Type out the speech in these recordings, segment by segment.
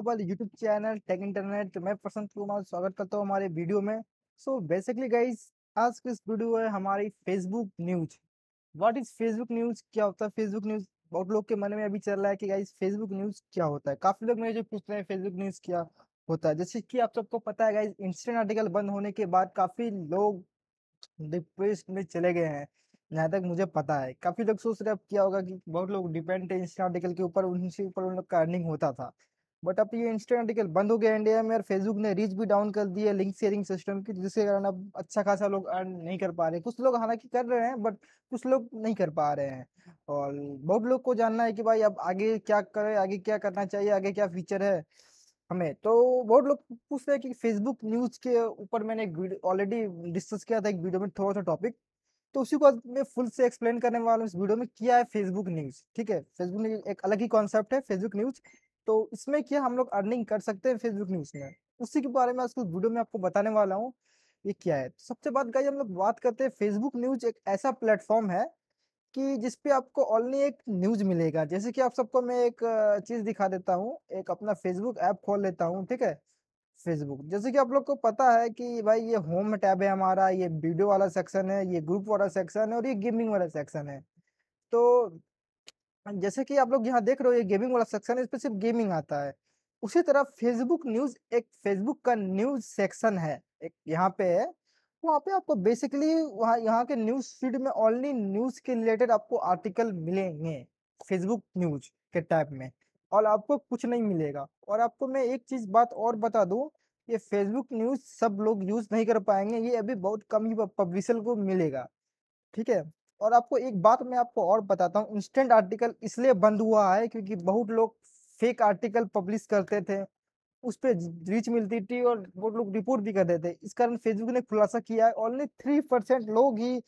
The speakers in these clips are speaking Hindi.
Global YouTube channel Tech Internet मैं प्रसंत कुमार स्वागत करता हूँ हमारे वीडियो में सो बेसिकली गाइज आज की इस वीडियो है हमारी Facebook news what is Facebook news क्या होता है फेसबुक न्यूज बहुत लोग के मन में अभी चल रहा है कि गाइज फेसबुक न्यूज क्या होता है काफी लोग मेरे जो पूछ रहे हैं फेसबुक न्यूज क्या होता है जैसे कि आप सबको पता है गाइज इंस्टेंट आर्टिकल बंद होने के बाद काफी लोग डिप्रेस में चले गए हैं जहाँ तक मुझे पता है काफी लोग सोच रहे अब क्या होगा कि बहुत लोग डिपेंड थे इंस्टा आर्टिकल के ऊपर उनके ऊपर उन लोग का अर्निंग होता था बट अब तो ये इंस्टेंट आर्टिकल बंद हो गया इंडिया में और फेसबुक ने रीच भी डाउन कर दी है लिंक शेयरिंग सिस्टम की जिसके कारण अब अच्छा खासा लोग अर्न नहीं कर पा रहे कुछ लोग हालांकि कर रहे हैं बट कुछ लोग नहीं कर पा रहे हैं और बहुत लोग को जानना है कि भाई अब आगे क्या करें आगे क्या करना चाहिए आगे क्या फीचर है हमें तो बहुत लोग पूछ रहे हैं कि फेसबुक न्यूज के ऊपर मैंने एक ऑलरेडी डिस्कस किया था एक वीडियो में थोड़ा सा टॉपिक तो उसी को मैं फुल से एक्सप्लेन करने वाला हूँ इस वीडियो में क्या है फेसबुक न्यूज ठीक है फेसबुक न्यूज एक अलग ही कॉन्सेप्ट है फेसबुक न्यूज तो इसमें क्या हम लोग अर्निंग कर सकते हैं फेसबुक न्यूज में उसी के बारे में आज वीडियो में आपको बताने वाला हूँ ये क्या है तो सबसे बात गाइज हम लोग बात करते हैं फेसबुक न्यूज एक ऐसा प्लेटफॉर्म है कि जिसपे आपको ऑनली एक न्यूज मिलेगा जैसे कि आप सबको मैं एक चीज दिखा देता हूँ एक अपना फेसबुक ऐप खोल लेता हूँ ठीक है फेसबुक जैसे कि आप लोग को पता है कि भाई ये होम टैब है हमारा ये वीडियो वाला सेक्शन है ये ग्रुप वाला सेक्शन है और ये गेमिंग वाला सेक्शन है तो जैसे कि आप लोग यहाँ देख रहे हो ये गेमिंग वाला सेक्शन है इस पर सिर्फ गेमिंग आता है उसी तरह फेसबुक न्यूज एक फेसबुक का न्यूज सेक्शन है एक यहाँ पे है वहाँ पे आपको बेसिकली वहाँ यहाँ के न्यूज फीड में ओनली न्यूज के रिलेटेड आपको आर्टिकल मिलेंगे फेसबुक न्यूज के टाइप में और आपको कुछ नहीं मिलेगा और आपको मैं एक चीज बात और बता दू ये फेसबुक न्यूज सब लोग यूज नहीं कर पाएंगे ये अभी बहुत कम ही पब्लिशर को मिलेगा ठीक है और आपको एक बात मैं आपको और बताता हूँ इंस्टेंट आर्टिकल इसलिए बंद हुआ है क्योंकि बहुत लोग फेक आर्टिकल पब्लिश करते थे उस पर रीच मिलती थी और बहुत लोग रिपोर्ट भी करते थे इस कारण फेसबुक ने खुलासा किया है ओनली थ्री परसेंट लोग ही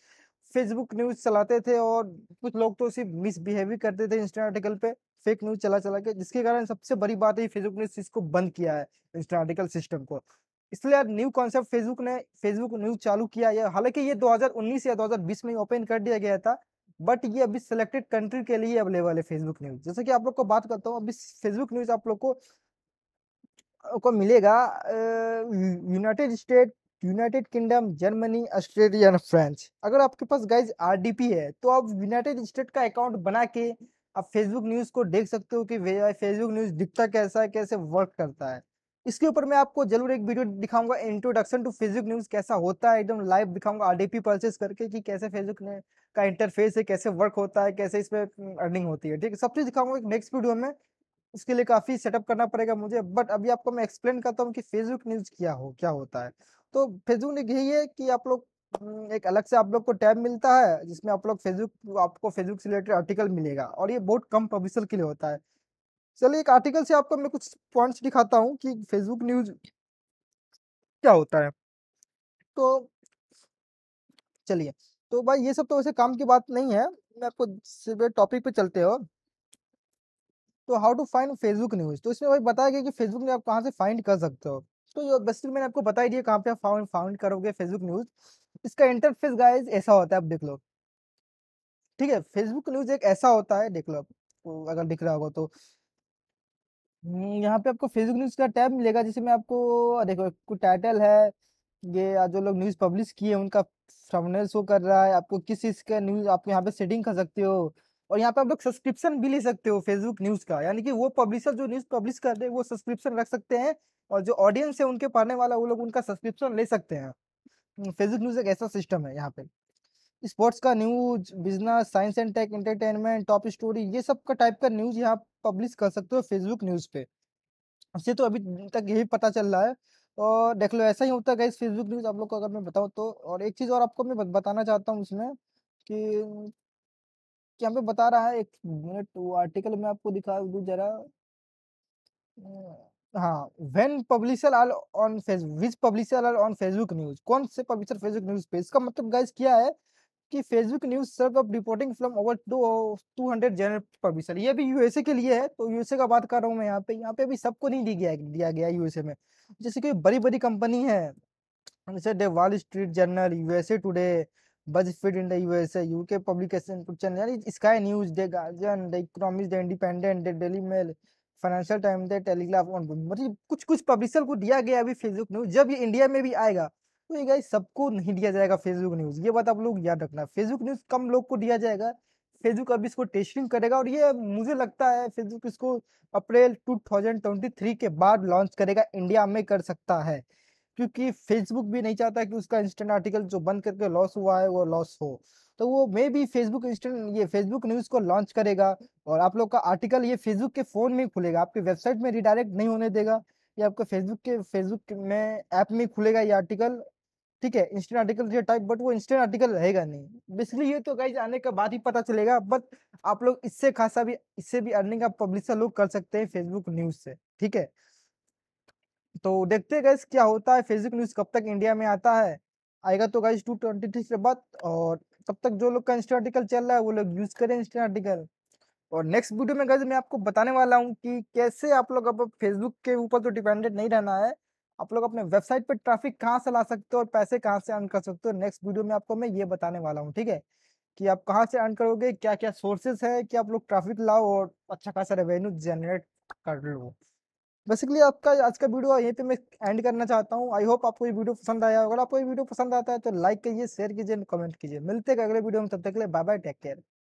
फेसबुक न्यूज चलाते थे और कुछ लोग तो सिर्फ मिसबिहेव ही करते थे इंस्टेंट आर्टिकल पे फेक न्यूज चला चला के जिसके कारण सबसे बड़ी बात है फेसबुक ने इसको बंद किया है इंस्टेंट आर्टिकल सिस्टम को इसलिए यार न्यू कॉन्सेप्ट फेसबुक ने फेसबुक न्यूज चालू किया है हालांकि ये 2019 या 2020 में ओपन कर दिया गया था बट ये अभी सिलेक्टेड कंट्री के लिए अवेलेबल है फेसबुक न्यूज जैसे कि आप लोग को बात करता हूँ अभी फेसबुक न्यूज आप लोग को को मिलेगा United States United Kingdom Germany Australia and France अगर आपके पास गाइज आर है तो आप यूनाइटेड स्टेट का अकाउंट बना के आप फेसबुक न्यूज को देख सकते हो कि फेसबुक न्यूज दिखता कैसा है कैसे वर्क करता है इसके ऊपर मैं आपको जरूर एक वीडियो दिखाऊंगा इंट्रोडक्शन टू फेसबुक न्यूज कैसा होता है एकदम लाइव दिखाऊंगा आरडीपी परचेस करके कि कैसे फेसबुक का इंटरफेस है कैसे वर्क होता है कैसे इसमें अर्निंग हम्म, होती है ठीक है सब चीज दिखाऊंगा नेक्स्ट वीडियो में इसके लिए काफी सेटअप करना पड़ेगा मुझे बट अभी आपको मैं एक्सप्लेन करता हूँ कि फेसबुक न्यूज क्या हो क्या होता है तो फेसबुक ने यही है कि आप लोग हम्म, एक अलग से आप लोग को टैब मिलता है जिसमें आप लोग फेसबुक आपको फेसबुक से रिलेटेड आर्टिकल मिलेगा और ये बहुत कम पब्लिशर के लिए होता है चलिए एक आर्टिकल से आपको मैं कुछ पॉइंट्स दिखाता हूँ कि फेसबुक न्यूज क्या होता है तो चलिए तो भाई ये सब तो वैसे काम की बात नहीं है मैं आपको सिर्फ टॉपिक पे चलते हो तो how to find Facebook news तो इसमें भाई बताया गया कि फेसबुक न्यूज आप कहाँ से फाइंड कर सकते हो तो ये बेसिकली मैंने आपको बता ही दिया कहाँ पे आप फाउंड फाउंड करोगे फेसबुक न्यूज इसका इंटरफेस गाइज ऐसा होता है आप देख लो ठीक है फेसबुक न्यूज एक ऐसा होता है देख लो अगर दिख रहा होगा तो हम्म, यहाँ पे आपको फेसबुक न्यूज़ का टैब मिलेगा जिसमें आपको देखो एक टाइटल है, ये जो लोग न्यूज़ पब्लिश किए हैं उनका थंबनेल शो कर रहा है, आपको किस चीज़ का न्यूज़ आप यहाँ पे सेटिंग कर सकते हो और यहाँ पे आप लोग सब्सक्रिप्शन भी ले सकते हो फेसबुक न्यूज़ का, यानी कि वो पब्लिशर जो न्यूज़ पब्लिश कर रहे हैं वो सब्सक्रिप्शन रख सकते हैं और जो ऑडियंस है उनके पढ़ने वाला वो लोग उनका सब्सक्रिप्शन ले सकते हैं। हम्म, फेसबुक न्यूज़ एक ऐसा सिस्टम है यहाँ पे। स्पोर्ट्स का news business science and tech entertainment top story ये सब का टाइप का न्यूज यहाँ पब्लिश कर सकते हो फेसबुक न्यूज पे उससे तो अभी तक यही पता चल रहा है और देख लो ऐसा ही होता है फेसबुक न्यूज आप लोग को अगर मैं बताऊँ तो और एक चीज और आपको मैं बताना चाहता हूँ उसमें कि यहाँ पे बता रहा है एक मिनट वो आर्टिकल में आपको दिखा दू जरा हाँ when publisher are on Facebook which publisher are on Facebook news कौन से पब्लिशर फेसबुक न्यूज पे इसका मतलब गाइज क्या है कि फेसबुक न्यूज सर्व अब reporting from over two two hundred general publisher ये भी यूएसए के लिए है तो यूएसए का बात कर रहा हूँ मैं यहाँ पे यहाँ पे अभी सबको नहीं दिया गया दिया गया यूएसए में जैसे कि बड़ी बड़ी कंपनी है जैसे the Wall Street Journal USA Today BuzzFeed in the USA UK publication channel Sky News the Guardian the Economic the Independent the Daily Mail Financial Time the Telegraph मतलब कुछ कुछ पब्लिशर को दिया गया अभी फेसबुक न्यूज जब ये इंडिया में भी आएगा तो ये गाइस सबको नहीं दिया जाएगा फेसबुक न्यूज ये बात आप लोग याद रखना फेसबुक न्यूज कम लोग को दिया जाएगा फेसबुक अभी इसको टेस्टिंग करेगा और ये मुझे लगता है फेसबुक इसको अप्रैल 2023 के बाद लॉन्च करेगा इंडिया में कर सकता है क्योंकि फेसबुक भी नहीं चाहता कि उसका इंस्टेंट आर्टिकल जो बंद करके लॉस हुआ है वो लॉस हो तो वो मे भी फेसबुक इंस्टेंट ये फेसबुक न्यूज को लॉन्च करेगा और आप लोग का आर्टिकल ये फेसबुक के फोन में खुलेगा आपके वेबसाइट में रिडायरेक्ट नहीं होने देगा ये आपको फेसबुक के फेसबुक में ऐप में खुलेगा ये आर्टिकल ठीक है इंस्टेंट आर्टिकल जो टाइप बट वो इंस्टेंट आर्टिकल रहेगा नहीं बेसिकली ये तो गाइज आने के बाद ही पता चलेगा बट आप लोग इससे खासा भी इससे भी अर्निंग आप पब्लिशर लोग कर सकते हैं फेसबुक न्यूज से ठीक है तो देखते हैं गाइज क्या होता है फेसबुक न्यूज कब तक इंडिया में आता है आएगा तो गाइज टू ट्वेंटी थ्री के बाद और तब तक जो लोग का इंस्टेंट आर्टिकल चल रहा है वो लोग यूज करें इंस्टेंट आर्टिकल और नेक्स्ट वीडियो में गाइज मैं आपको बताने वाला हूँ कि कैसे आप लोग अब फेसबुक के ऊपर तो डिपेंडेंट नहीं रहना है आप लोग अपने वेबसाइट पर ट्रैफिक कहाँ से ला सकते हो और पैसे कहाँ से अर्न कर सकते हो नेक्स्ट वीडियो में आपको मैं ये बताने वाला हूँ ठीक है कि आप कहाँ से अर्न करोगे क्या क्या सोर्सेस है कि आप लोग ट्रैफिक लाओ और अच्छा खासा रेवेन्यू जनरेट कर लो बेसिकली आपका आज का वीडियो यहीं पे मैं एंड करना चाहता हूँ आई होप आपको ये वीडियो पसंद आया अगर आपको ये वीडियो पसंद आता है तो लाइक कीजिए शेयर कीजिए कमेंट कीजिए मिलते हैं अगले वीडियो में तब तक के लिए बाय बाय टेक केयर